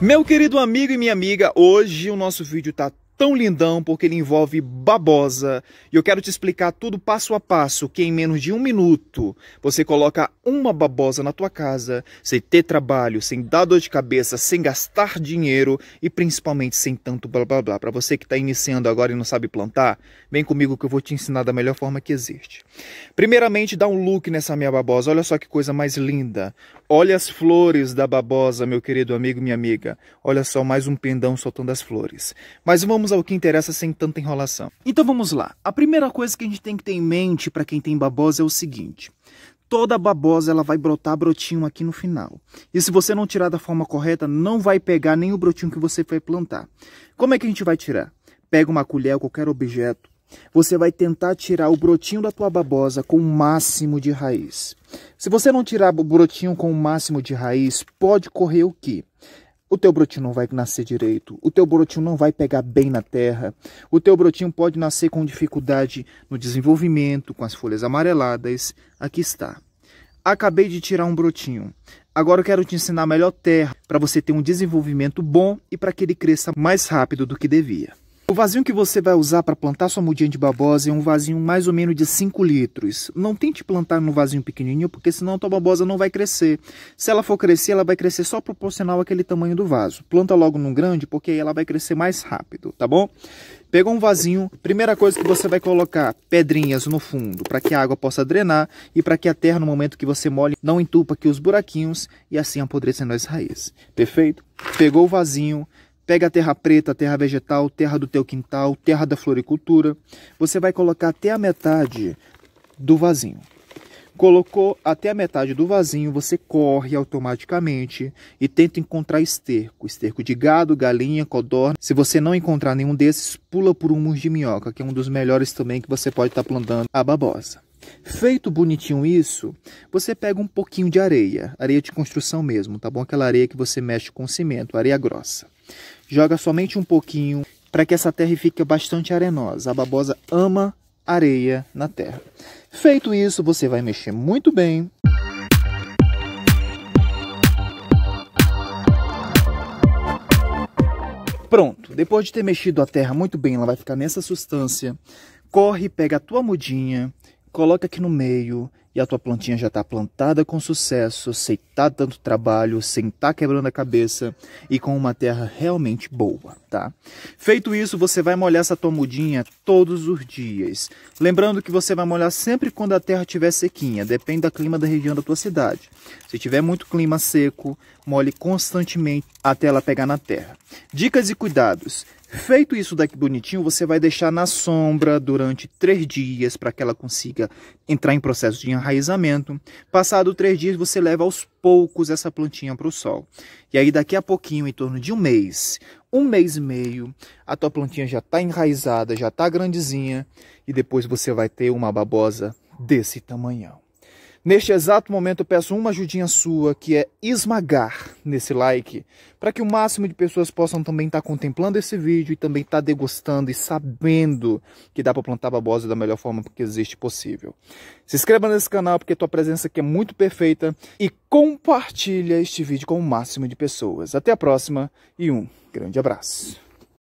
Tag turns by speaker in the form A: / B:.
A: Meu querido amigo e minha amiga, hoje o nosso vídeo está tão lindão porque ele envolve babosa e eu quero te explicar tudo passo a passo que em menos de um minuto você coloca uma babosa na tua casa sem ter trabalho, sem dar dor de cabeça, sem gastar dinheiro e principalmente sem tanto blá blá blá. Para você que está iniciando agora e não sabe plantar, vem comigo que eu vou te ensinar da melhor forma que existe. Primeiramente, dá um look nessa minha babosa. Olha só que coisa mais linda. Olha as flores da babosa, meu querido amigo e minha amiga. Olha só mais um pendão soltando as flores. Mas vamos vamos ao que interessa sem tanta enrolação. Então vamos lá. A primeira coisa que a gente tem que ter em mente para quem tem babosa é o seguinte: toda babosa ela vai brotar brotinho aqui no final. E se você não tirar da forma correta, não vai pegar nem o brotinho que você foi plantar. Como é que a gente vai tirar? Pega uma colher ou qualquer objeto. Você vai tentar tirar o brotinho da tua babosa com o máximo de raiz. Se você não tirar o brotinho com o máximo de raiz, pode correr o que? o teu brotinho não vai nascer direito, o teu brotinho não vai pegar bem na terra, o teu brotinho pode nascer com dificuldade no desenvolvimento, com as folhas amareladas. Aqui está. Acabei de tirar um brotinho. Agora eu quero te ensinar a melhor terra para você ter um desenvolvimento bom e para que ele cresça mais rápido do que devia. O vasinho que você vai usar para plantar sua mudinha de babosa é um vasinho mais ou menos de 5 litros. Não tente plantar num vasinho pequenininho, porque senão a tua babosa não vai crescer. Se ela for crescer, ela vai crescer só proporcional àquele tamanho do vaso. Planta logo num grande, porque aí ela vai crescer mais rápido, tá bom? Pegou um vasinho, primeira coisa que você vai colocar, pedrinhas no fundo, para que a água possa drenar e para que a terra, no momento que você molhe, não entupa aqui os buraquinhos e assim apodrecendo as raízes. Perfeito? Pegou o vasinho, Pega a terra preta, terra vegetal, terra do teu quintal, terra da floricultura. Você vai colocar até a metade do vasinho. Colocou até a metade do vasinho, você corre automaticamente e tenta encontrar esterco. Esterco de gado, galinha, codorna. Se você não encontrar nenhum desses, pula por um de minhoca, que é um dos melhores também que você pode estar tá plantando a babosa. Feito bonitinho isso, você pega um pouquinho de areia, areia de construção mesmo, tá bom? Aquela areia que você mexe com cimento, areia grossa joga somente um pouquinho para que essa terra fique bastante arenosa. A babosa ama areia na terra. Feito isso, você vai mexer muito bem. Pronto, depois de ter mexido a terra muito bem, ela vai ficar nessa substância. Corre, pega a tua mudinha coloca aqui no meio e a tua plantinha já está plantada com sucesso, sem tá tanto trabalho, sem tá quebrando a cabeça e com uma terra realmente boa, tá? Feito isso, você vai molhar essa tua mudinha todos os dias. Lembrando que você vai molhar sempre quando a terra estiver sequinha, depende do clima da região da tua cidade. Se tiver muito clima seco, molhe constantemente até ela pegar na terra. Dicas e cuidados. Feito isso daqui bonitinho, você vai deixar na sombra durante três dias para que ela consiga entrar em processo de enraizamento. Passado três dias, você leva aos poucos essa plantinha para o sol. E aí daqui a pouquinho, em torno de um mês, um mês e meio, a tua plantinha já está enraizada, já está grandezinha e depois você vai ter uma babosa desse tamanhão. Neste exato momento, eu peço uma ajudinha sua, que é esmagar nesse like, para que o máximo de pessoas possam também estar tá contemplando esse vídeo e também estar tá degustando e sabendo que dá para plantar babosa da melhor forma que existe possível. Se inscreva nesse canal, porque tua presença aqui é muito perfeita e compartilha este vídeo com o máximo de pessoas. Até a próxima e um grande abraço.